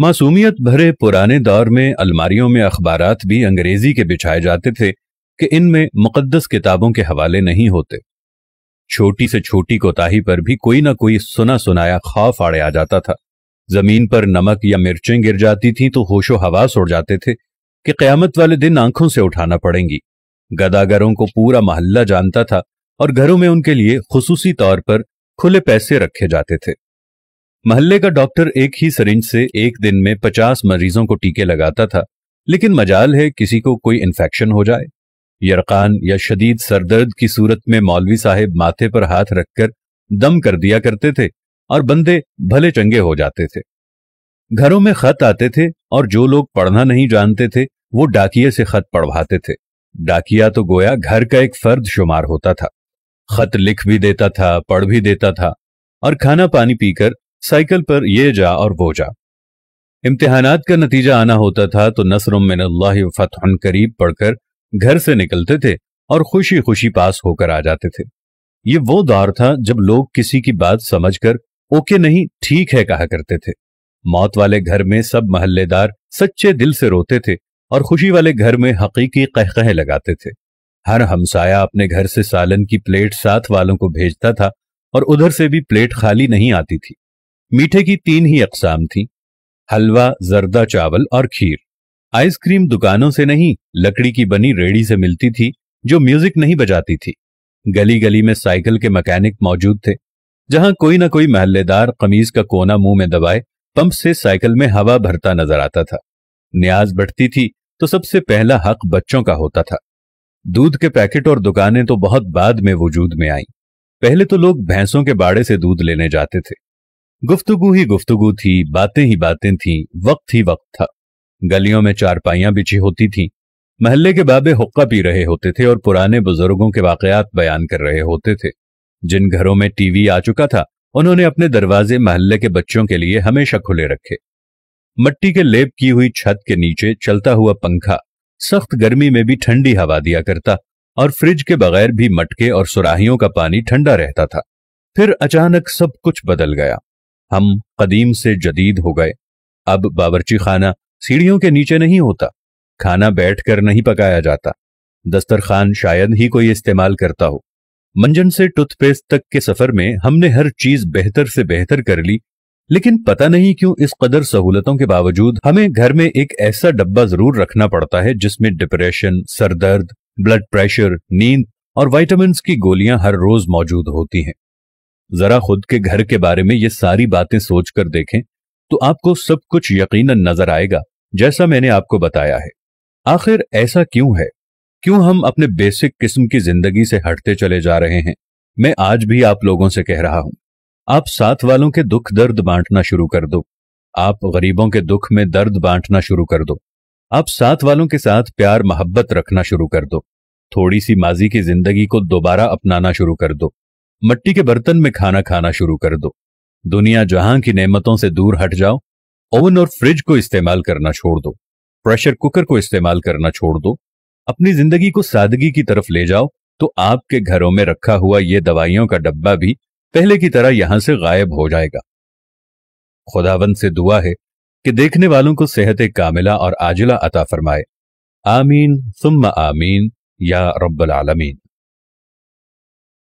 मासूमियत भरे पुराने दौर में अलमारियों में अखबार भी अंग्रेजी के बिछाए जाते थे कि इनमें मुकदस किताबों के हवाले नहीं होते छोटी से छोटी कोताही पर भी कोई ना कोई सुना सुनाया खौफ आड़े आ जाता था जमीन पर नमक या मिर्चें गिर जाती थीं तो होशो हवास उड़ जाते थे कि क्यामत वाले दिन आंखों से उठाना पड़ेंगी गदागरों को पूरा मोहल्ला जानता था और घरों में उनके लिए खसूसी तौर पर खुले पैसे रखे जाते थे मोहल्ले का डॉक्टर एक ही सरिंज से एक दिन में पचास मरीजों को टीके लगाता था लेकिन मजाल है किसी को कोई इन्फेक्शन हो जाए यरकान या शदीद सरदर्द की सूरत में मौलवी साहेब माथे पर हाथ रखकर दम कर दिया करते थे और बंदे भले चंगे हो जाते थे घरों में खत आते थे और जो लोग पढ़ना नहीं जानते थे वो डाकिये से खत पढ़वाते थे डाकिया तो गोया घर का एक फर्द शुमार होता था खत लिख भी देता था पढ़ भी देता था और खाना पानी पीकर साइकिल पर ये जा और वो जा इम्तिहानात का नतीजा आना होता था तो नसरमिन फ़तहन करीब पढ़कर घर से निकलते थे और खुशी खुशी पास होकर आ जाते थे ये वो दौर था जब लोग किसी की बात समझकर ओके नहीं ठीक है कहा करते थे मौत वाले घर में सब महल्लेदार सच्चे दिल से रोते थे और खुशी वाले घर में हकीकी कह लगाते थे हर हमसाया अपने घर से सालन की प्लेट साथ वालों को भेजता था और उधर से भी प्लेट खाली नहीं आती थी मीठे की तीन ही अकसाम थी हलवा जरदा चावल और खीर आइसक्रीम दुकानों से नहीं लकड़ी की बनी रेडी से मिलती थी जो म्यूजिक नहीं बजाती थी गली गली में साइकिल के मैकेनिक मौजूद थे जहां कोई ना कोई महल्लेदार कमीज का कोना मुंह में दबाए पंप से साइकिल में हवा भरता नजर आता था न्याज बढ़ती थी तो सबसे पहला हक बच्चों का होता था दूध के पैकेट और दुकानें तो बहुत बाद में वजूद में आईं पहले तो लोग भैंसों के बाड़े से दूध लेने जाते थे गुफ्तगु ही गुफ्तगु थी बातें ही बातें थी वक्त ही वक्त था गलियों में चारपाइयां बिछी होती थीं महल्ले के बाबे हुक्का पी रहे होते थे और पुराने बुजुर्गों के वाकयात बयान कर रहे होते थे जिन घरों में टीवी आ चुका था उन्होंने अपने दरवाजे महल्ले के बच्चों के लिए हमेशा खुले रखे मट्टी के लेप की हुई छत के नीचे चलता हुआ पंखा सख्त गर्मी में भी ठंडी हवा दिया करता और फ्रिज के बगैर भी मटके और सुराहियों का पानी ठंडा रहता था फिर अचानक सब कुछ बदल गया हम कदीम से जदीद हो गए अब बावरची खाना सीढ़ियों के नीचे नहीं होता खाना बैठकर नहीं पकाया जाता दस्तरखान शायद ही कोई इस्तेमाल करता हो मंजन से टूथपेस्ट तक के सफर में हमने हर चीज बेहतर से बेहतर कर ली लेकिन पता नहीं क्यों इस कदर सहूलतों के बावजूद हमें घर में एक ऐसा डब्बा जरूर रखना पड़ता है जिसमें डिप्रेशन सरदर्द ब्लड प्रेशर नींद और वाइटामिन की गोलियां हर रोज मौजूद होती हैं जरा खुद के घर के बारे में ये सारी बातें सोचकर देखें तो आपको सब कुछ यकीनन नजर आएगा जैसा मैंने आपको बताया है आखिर ऐसा क्यों है क्यों हम अपने बेसिक किस्म की जिंदगी से हटते चले जा रहे हैं मैं आज भी आप लोगों से कह रहा हूं आप साथ वालों के दुख दर्द बांटना शुरू कर दो आप गरीबों के दुख में दर्द बांटना शुरू कर दो आप साथ वालों के साथ प्यार मोहब्बत रखना शुरू कर दो थोड़ी सी माजी की जिंदगी को दोबारा अपनाना शुरू कर दो मट्टी के बर्तन में खाना खाना शुरू कर दो दुनिया जहां की नेमतों से दूर हट जाओ ओवन और फ्रिज को इस्तेमाल करना छोड़ दो प्रेशर कुकर को इस्तेमाल करना छोड़ दो अपनी जिंदगी को सादगी की तरफ ले जाओ तो आपके घरों में रखा हुआ ये दवाइयों का डब्बा भी पहले की तरह यहां से गायब हो जाएगा खुदावंद से दुआ है कि देखने वालों को सेहत कामिला और आजिला अता फरमाए आमीन सुम्मा आमीन या रब्बल आलमीन